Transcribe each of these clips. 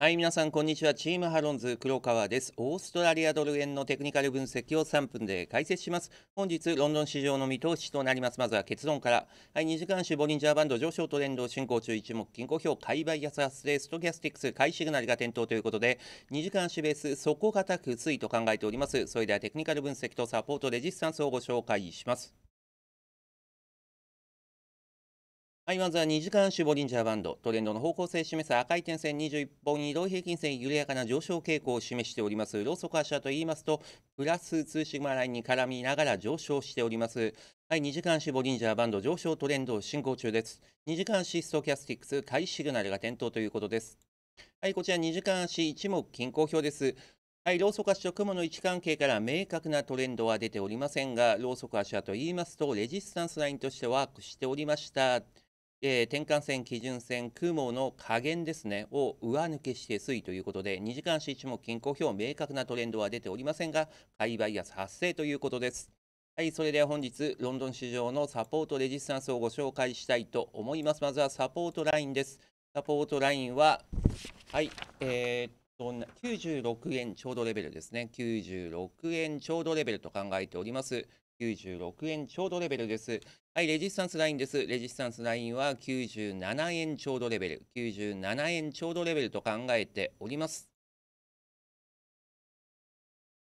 はい、皆さん、こんにちは。チームハロンズ、黒川です。オーストラリアドル円のテクニカル分析を3分で解説します。本日、ロンドン市場の見通しとなります。まずは結論から。はい、2時間種ボリンジャーバンド上昇トレンド進行中、一目均衡表、買い買安発生、ストキャスティックス、買いシグナルが点灯ということで、2時間種ベース、底堅く推移と考えております。それではテクニカル分析とサポート、レジスタンスをご紹介します。はい、まずは2時間足ボリンジャーバンド、トレンドの方向性を示す赤い点線21本移動平均線緩やかな上昇傾向を示しております。ローソク足と言いますと、プラス通シグマラインに絡みながら上昇しております。はい、2時間足ボリンジャーバンド上昇トレンドを進行中です。2時間足ストキャスティックス、買いシグナルが点灯ということです。はい、こちら2時間足一目均衡表です。はい、ローソク足と雲の位置関係から明確なトレンドは出ておりませんが、ローソク足はと言いますと、レジスタンスラインとしてワークしておりました。えー、転換線、基準線、雲の下限ですね、を上抜けして推移ということで、2時間指一目均衡表、明確なトレンドは出ておりませんが、買いバイアス発生ということです。はい、それでは本日、ロンドン市場のサポートレジスタンスをご紹介したいと思います。まずはサポートラインです。サポートラインは、はい、えー、っと、96円ちょうどレベルですね。96円ちょうどレベルと考えております。96円ちょうどレベルです。はい、レジスタンスラインです。レジスタンスラインは97円ちょうどレベル、97円ちょうどレベルと考えております。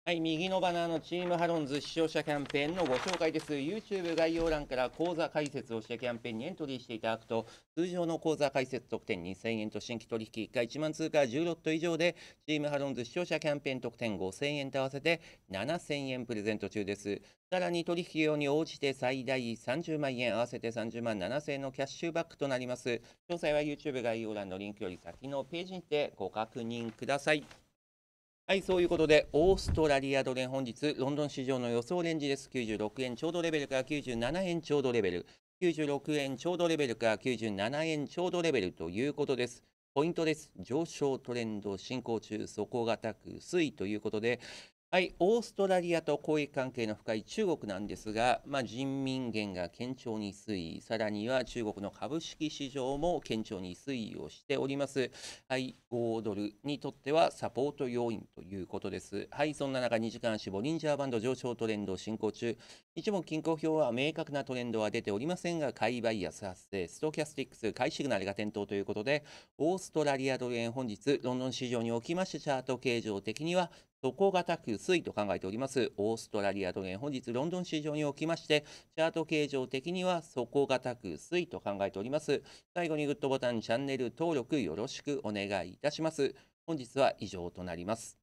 はい、右のバナーのチームハロンズ視聴者キャンペーンのご紹介です。YouTube 概要欄から講座解説をしてキャンペーンにエントリーしていただくと、通常の講座解説特典2000円と新規取引1回1万通貨10ロット以上で、チームハロンズ視聴者キャンペーン特典5000円と合わせて7000円プレゼント中です。さらに取引用に応じて最大30万円、合わせて30万7000円のキャッシュバックとなります。詳細は YouTube 概要欄のリンクより先のページにてご確認ください。はい、そういうことで、オーストラリアドル本日、ロンドン市場の予想レンジです。96円ちょうどレベルから97円ちょうどレベル。96円ちょうどレベルから97円ちょうどレベルということです。ポイントです。上昇トレンド進行中、底堅く推移ということで、はい、オーストラリアと交易関係の深い中国なんですが、まあ、人民元が堅調に推移、さらには中国の株式市場も堅調に推移をしております。はい、5ドルにとってはサポート要因ということです。はい、そんな中、2時間足、ボリンジャーバンド上昇トレンド進行中。一目均衡表は明確なトレンドは出ておりませんが、買いバイアス発生、ストキャスティックス、買いシグナルが点灯ということで、オーストラリアドル円本日、ロンドン市場におきましてチャート形状的には底堅く薄いと考えておりますオーストラリアドル円本日ロンドン市場におきましてチャート形状的には底堅く薄いと考えております最後にグッドボタンチャンネル登録よろしくお願いいたします本日は以上となります